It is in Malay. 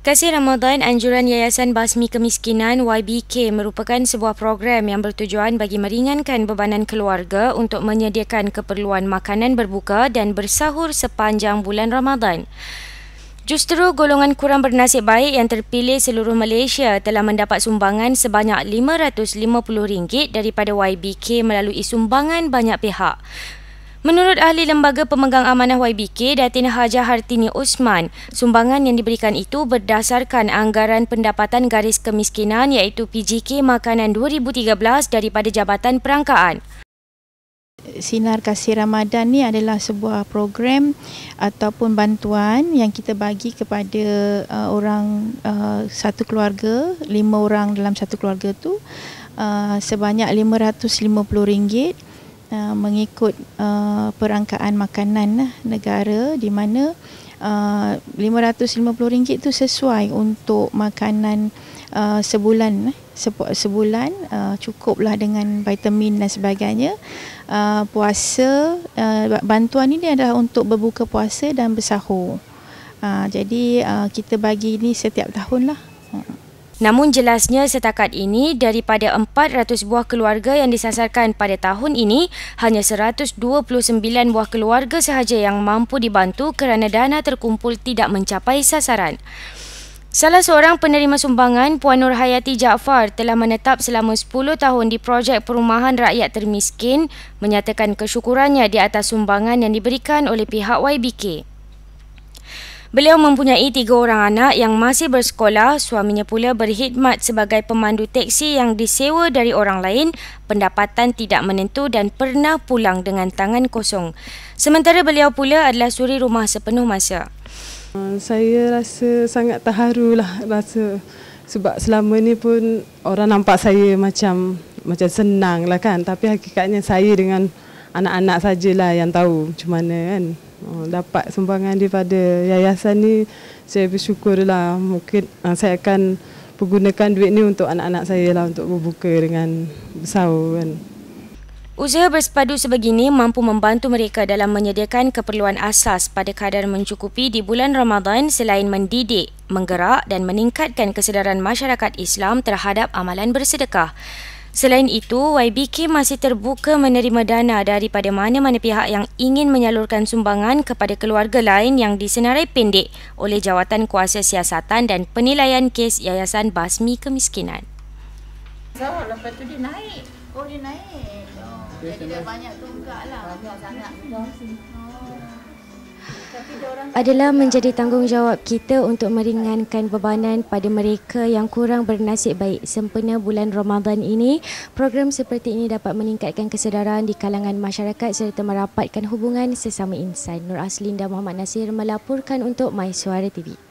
Kasih Ramadan Anjuran Yayasan Basmi Kemiskinan YBK merupakan sebuah program yang bertujuan bagi meringankan bebanan keluarga untuk menyediakan keperluan makanan berbuka dan bersahur sepanjang bulan Ramadan. Justeru golongan kurang bernasib baik yang terpilih seluruh Malaysia telah mendapat sumbangan sebanyak RM550 daripada YBK melalui sumbangan banyak pihak. Menurut ahli lembaga pemegang amanah YBK, Datin Haja Hartini Osman, sumbangan yang diberikan itu berdasarkan anggaran pendapatan garis kemiskinan iaitu PGK Makanan 2013 daripada Jabatan Perangkaan. Sinar Kasih Ramadan ni adalah sebuah program ataupun bantuan yang kita bagi kepada uh, orang uh, satu keluarga, lima orang dalam satu keluarga tu uh, sebanyak RM550 uh, mengikut uh, perangkaan makanan uh, negara di mana RM550 uh, tu sesuai untuk makanan uh, sebulan uh, sebulan uh, cukuplah dengan vitamin dan sebagainya uh, puasa uh, bantuan ini adalah untuk berbuka puasa dan bersahur uh, jadi uh, kita bagi ini setiap tahun lah namun jelasnya setakat ini daripada 400 buah keluarga yang disasarkan pada tahun ini hanya 129 buah keluarga sahaja yang mampu dibantu kerana dana terkumpul tidak mencapai sasaran. Salah seorang penerima sumbangan, Puan Nur Hayati Jaafar telah menetap selama 10 tahun di projek perumahan rakyat termiskin menyatakan kesyukurannya di atas sumbangan yang diberikan oleh pihak YBK. Beliau mempunyai tiga orang anak yang masih bersekolah, suaminya pula berkhidmat sebagai pemandu teksi yang disewa dari orang lain, pendapatan tidak menentu dan pernah pulang dengan tangan kosong. Sementara beliau pula adalah suri rumah sepenuh masa. Hmm, saya rasa sangat terharu lah rasa sebab selama ni pun orang nampak saya macam macam senang lah kan. Tapi hakikatnya saya dengan anak-anak sajalah yang tahu macam mana kan. Oh, dapat sumbangan daripada yayasan ni saya bersyukurlah mungkin ah, saya akan menggunakan duit ni untuk anak-anak saya lah untuk berbuka dengan sahur kan. Usaha bersepadu sebegini mampu membantu mereka dalam menyediakan keperluan asas pada kadar mencukupi di bulan Ramadan selain mendidik, menggerak dan meningkatkan kesedaran masyarakat Islam terhadap amalan bersedekah. Selain itu, YBK masih terbuka menerima dana daripada mana-mana pihak yang ingin menyalurkan sumbangan kepada keluarga lain yang disenarai pendek oleh Jawatan Kuasa Siasatan dan Penilaian Kes Yayasan Basmi Kemiskinan. Jawab lepas tu dia naik. Oh dia naik. Oh, jadi dia banyak tu lah. Banyak sangat. Oh adalah menjadi tanggungjawab kita untuk meringankan bebanan pada mereka yang kurang bernasib baik sempena bulan Ramadan ini. Program seperti ini dapat meningkatkan kesedaran di kalangan masyarakat serta merapatkan hubungan sesama insan. Nur Aslinda Muhammad Nasir melaporkan untuk MySuara TV.